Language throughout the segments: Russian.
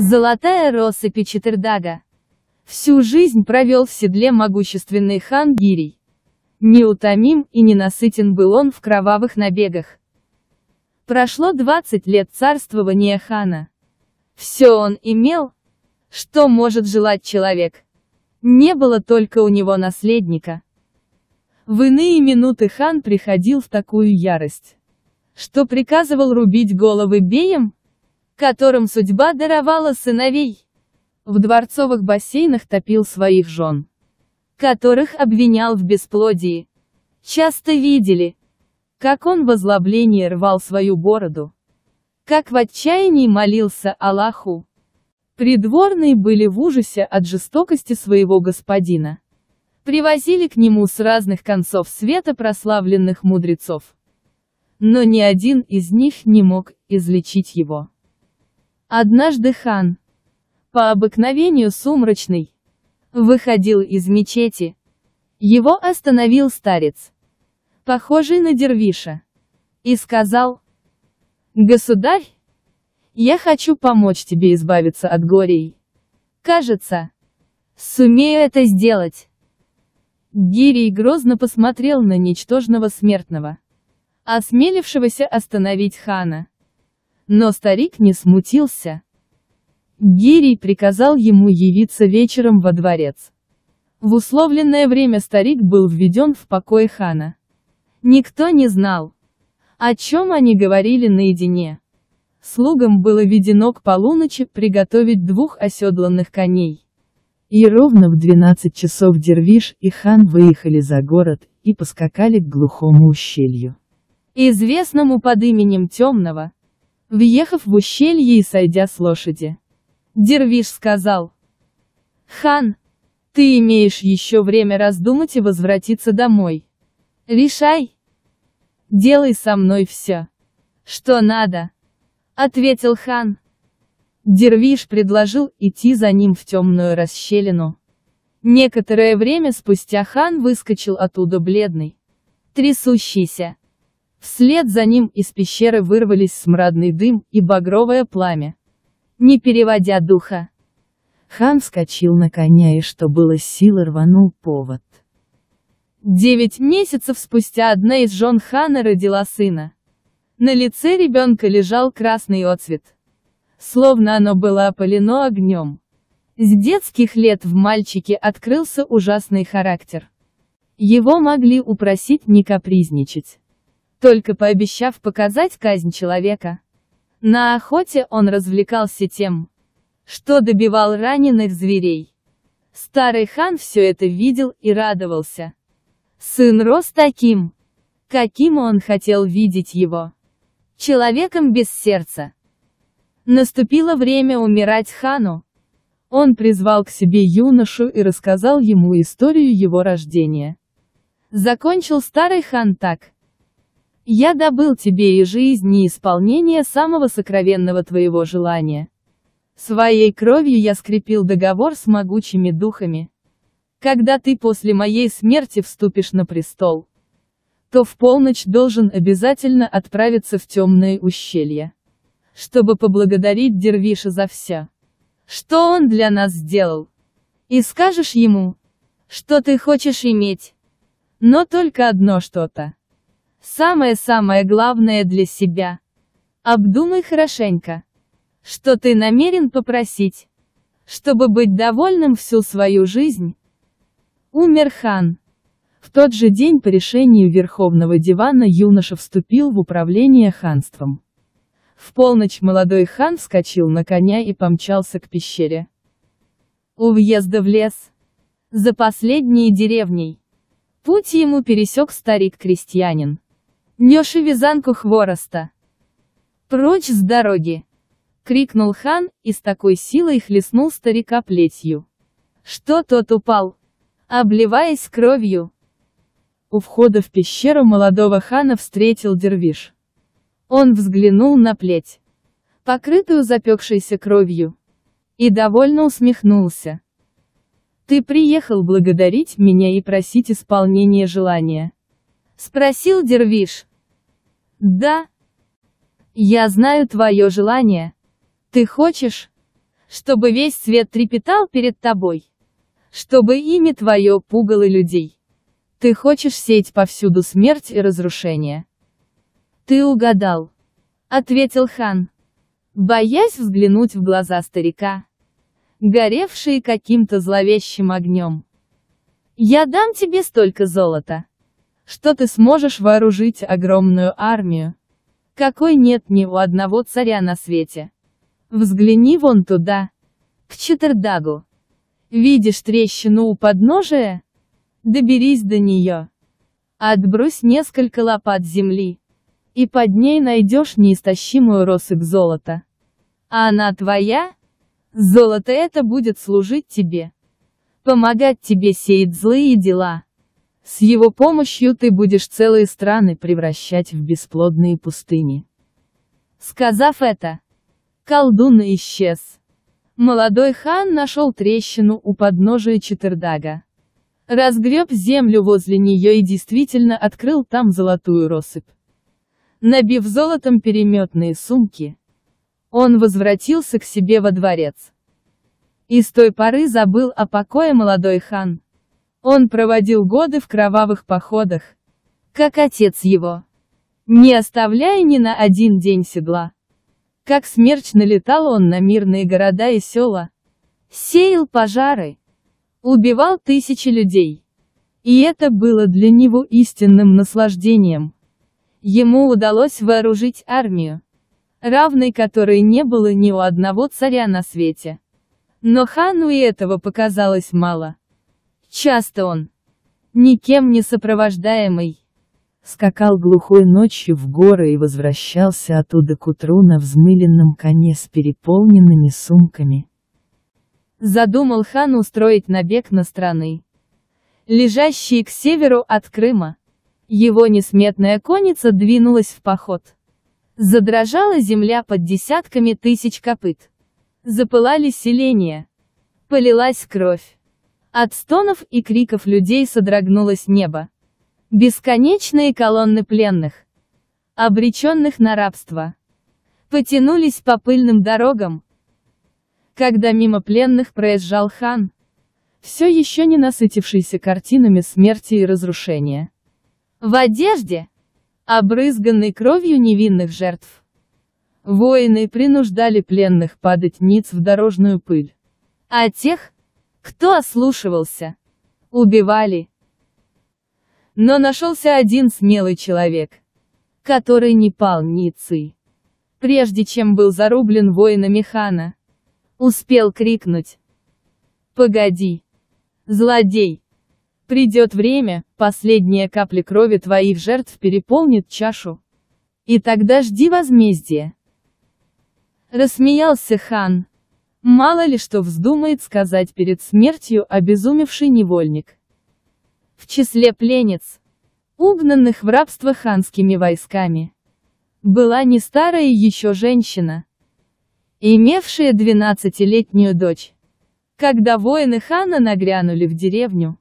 Золотая роса Пичетырдага. Всю жизнь провел в седле могущественный хан Гирий. Неутомим и ненасытен был он в кровавых набегах. Прошло 20 лет царствования хана. Все он имел, что может желать человек. Не было только у него наследника. В иные минуты хан приходил в такую ярость, что приказывал рубить головы беем, которым судьба даровала сыновей. В дворцовых бассейнах топил своих жен, которых обвинял в бесплодии. Часто видели, как он в озлоблении рвал свою бороду, как в отчаянии молился Аллаху. Придворные были в ужасе от жестокости своего господина. Привозили к нему с разных концов света прославленных мудрецов. Но ни один из них не мог излечить его. Однажды хан, по обыкновению сумрачный, выходил из мечети. Его остановил старец, похожий на дервиша, и сказал, «Государь, я хочу помочь тебе избавиться от горей. Кажется, сумею это сделать». Гирий грозно посмотрел на ничтожного смертного, осмелившегося остановить хана. Но старик не смутился. Гирий приказал ему явиться вечером во дворец. В условленное время старик был введен в покой хана. Никто не знал, о чем они говорили наедине. Слугам было ведено к полуночи приготовить двух оседланных коней. И ровно в 12 часов Дервиш и хан выехали за город и поскакали к глухому ущелью. Известному под именем Темного, въехав в ущелье и сойдя с лошади. Дервиш сказал. «Хан, ты имеешь еще время раздумать и возвратиться домой. Решай. Делай со мной все, что надо», — ответил хан. Дервиш предложил идти за ним в темную расщелину. Некоторое время спустя хан выскочил оттуда бледный, трясущийся. Вслед за ним из пещеры вырвались смрадный дым и багровое пламя. Не переводя духа, хан вскочил на коня и, что было силы, рванул повод. Девять месяцев спустя одна из жен хана родила сына. На лице ребенка лежал красный отцвет. Словно оно было опалено огнем. С детских лет в мальчике открылся ужасный характер. Его могли упросить не капризничать только пообещав показать казнь человека. На охоте он развлекался тем, что добивал раненых зверей. Старый хан все это видел и радовался. Сын рос таким, каким он хотел видеть его. Человеком без сердца. Наступило время умирать хану. Он призвал к себе юношу и рассказал ему историю его рождения. Закончил старый хан так. Я добыл тебе и жизнь, и исполнение самого сокровенного твоего желания. Своей кровью я скрепил договор с могучими духами. Когда ты после моей смерти вступишь на престол, то в полночь должен обязательно отправиться в темное ущелье, чтобы поблагодарить Дервиша за все, что он для нас сделал. И скажешь ему, что ты хочешь иметь, но только одно что-то. Самое-самое главное для себя. Обдумай хорошенько. Что ты намерен попросить? Чтобы быть довольным всю свою жизнь? Умер хан. В тот же день по решению Верховного Дивана юноша вступил в управление ханством. В полночь молодой хан вскочил на коня и помчался к пещере. У въезда в лес. За последней деревней. Путь ему пересек старик-крестьянин. Нёши вязанку хвороста. «Прочь с дороги!» — крикнул хан, и с такой силой хлестнул старика плетью. Что тот упал, обливаясь кровью. У входа в пещеру молодого хана встретил дервиш. Он взглянул на плеть, покрытую запекшейся кровью, и довольно усмехнулся. «Ты приехал благодарить меня и просить исполнения желания?» — спросил дервиш. Да. Я знаю твое желание. Ты хочешь, чтобы весь свет трепетал перед тобой. Чтобы имя твое пугало людей. Ты хочешь сеять повсюду смерть и разрушение. Ты угадал. Ответил хан. Боясь взглянуть в глаза старика. Горевшие каким-то зловещим огнем. Я дам тебе столько золота что ты сможешь вооружить огромную армию, какой нет ни у одного царя на свете. Взгляни вон туда, к Четырдагу. Видишь трещину у подножия? Доберись до нее. Отбрось несколько лопат земли, и под ней найдешь неистощимую россыпь золота. А она твоя? Золото это будет служить тебе. Помогать тебе сеять злые дела. С его помощью ты будешь целые страны превращать в бесплодные пустыни. Сказав это, колдун исчез. Молодой хан нашел трещину у подножия Четырдага. Разгреб землю возле нее и действительно открыл там золотую россыпь. Набив золотом переметные сумки, он возвратился к себе во дворец. И с той поры забыл о покое молодой хан. Он проводил годы в кровавых походах, как отец его, не оставляя ни на один день седла. Как смерч налетал он на мирные города и села, сеял пожары, убивал тысячи людей. И это было для него истинным наслаждением. Ему удалось вооружить армию, равной которой не было ни у одного царя на свете. Но хану и этого показалось мало. Часто он, никем не сопровождаемый, скакал глухой ночью в горы и возвращался оттуда к утру на взмыленном коне с переполненными сумками. Задумал хан устроить набег на страны, лежащие к северу от Крыма. Его несметная конница двинулась в поход. Задрожала земля под десятками тысяч копыт. Запылали селения. Полилась кровь. От стонов и криков людей содрогнулось небо. Бесконечные колонны пленных, обреченных на рабство, потянулись по пыльным дорогам. Когда мимо пленных проезжал хан, все еще не насытившийся картинами смерти и разрушения. В одежде, обрызганной кровью невинных жертв. Воины принуждали пленных падать ниц в дорожную пыль. А тех, кто ослушивался? Убивали. Но нашелся один смелый человек, который не пал ницей. Прежде чем был зарублен воинами хана, успел крикнуть. Погоди. Злодей. Придет время, последняя капля крови твоих жертв переполнит чашу. И тогда жди возмездия. Рассмеялся хан, Мало ли что вздумает сказать перед смертью обезумевший невольник. В числе пленниц, угнанных в рабство ханскими войсками, была не старая еще женщина, имевшая 12-летнюю дочь. Когда воины хана нагрянули в деревню,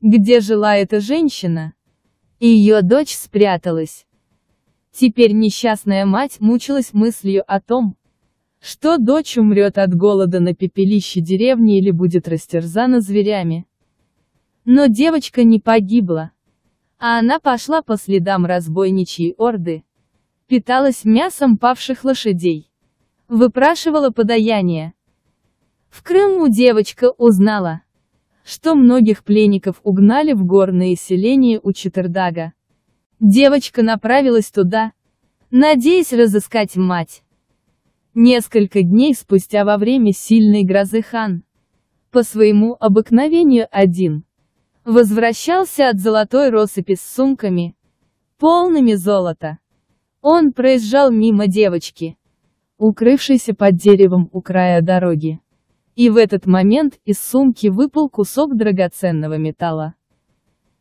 где жила эта женщина, ее дочь спряталась. Теперь несчастная мать мучилась мыслью о том, что дочь умрет от голода на пепелище деревни или будет растерзана зверями. Но девочка не погибла. А она пошла по следам разбойничьей орды. Питалась мясом павших лошадей. Выпрашивала подаяние. В Крыму девочка узнала, что многих пленников угнали в горные селения у Четырдага. Девочка направилась туда, надеясь разыскать мать. Несколько дней спустя во время сильной грозы хан, по своему обыкновению один, возвращался от золотой россыпи с сумками, полными золота. Он проезжал мимо девочки, укрывшейся под деревом у края дороги. И в этот момент из сумки выпал кусок драгоценного металла.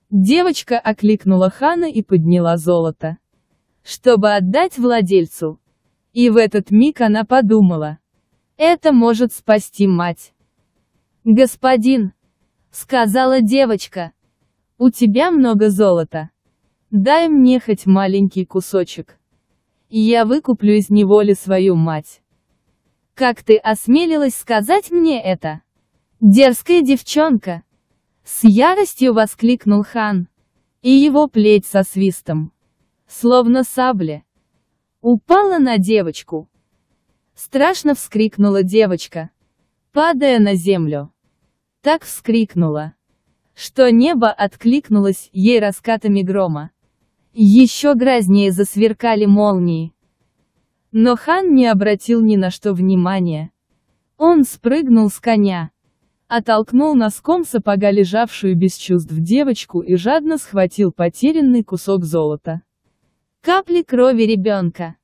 Девочка окликнула хана и подняла золото. Чтобы отдать владельцу, и в этот миг она подумала. Это может спасти мать. «Господин!» — сказала девочка. «У тебя много золота. Дай мне хоть маленький кусочек. И я выкуплю из неволи свою мать». «Как ты осмелилась сказать мне это?» «Дерзкая девчонка!» С яростью воскликнул хан. И его плеть со свистом. Словно сабля, Упала на девочку. Страшно вскрикнула девочка, падая на землю. Так вскрикнула, что небо откликнулось ей раскатами грома. Еще грознее засверкали молнии. Но хан не обратил ни на что внимания. Он спрыгнул с коня, оттолкнул носком сапога лежавшую без чувств девочку и жадно схватил потерянный кусок золота. Капли крови ребенка,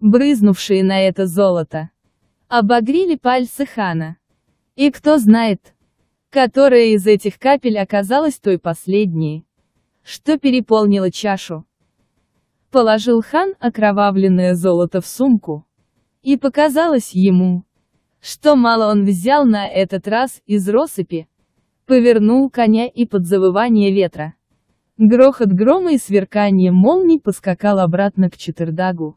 брызнувшие на это золото, обогрели пальцы хана. И кто знает, которая из этих капель оказалась той последней, что переполнила чашу. Положил хан окровавленное золото в сумку. И показалось ему, что мало он взял на этот раз из россыпи. Повернул коня и под завывание ветра. Грохот грома и сверкание молний поскакал обратно к Четырдагу.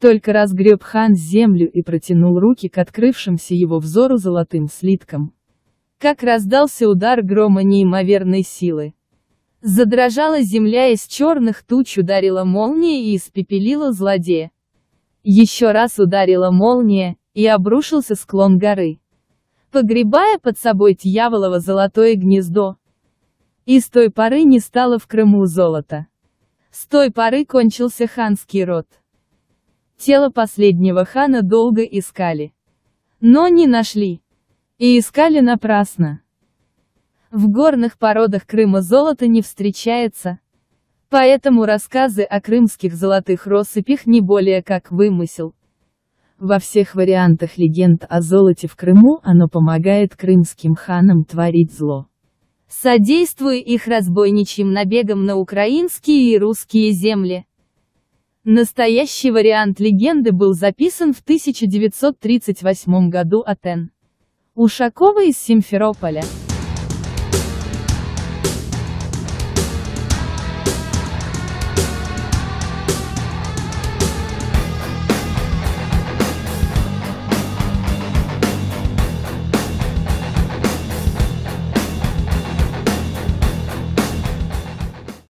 Только разгреб хан землю и протянул руки к открывшимся его взору золотым слиткам. Как раздался удар грома неимоверной силы. Задрожала земля из черных туч ударила молния и испепелила злодея. Еще раз ударила молния, и обрушился склон горы. Погребая под собой дьяволово золотое гнездо, и с той поры не стало в Крыму золота. С той поры кончился ханский род. Тело последнего хана долго искали. Но не нашли. И искали напрасно. В горных породах Крыма золото не встречается. Поэтому рассказы о крымских золотых россыпях не более как вымысел. Во всех вариантах легенд о золоте в Крыму оно помогает крымским ханам творить зло содействуя их разбойничьим набегам на украинские и русские земли. Настоящий вариант легенды был записан в 1938 году Атен. Ушакова из Симферополя.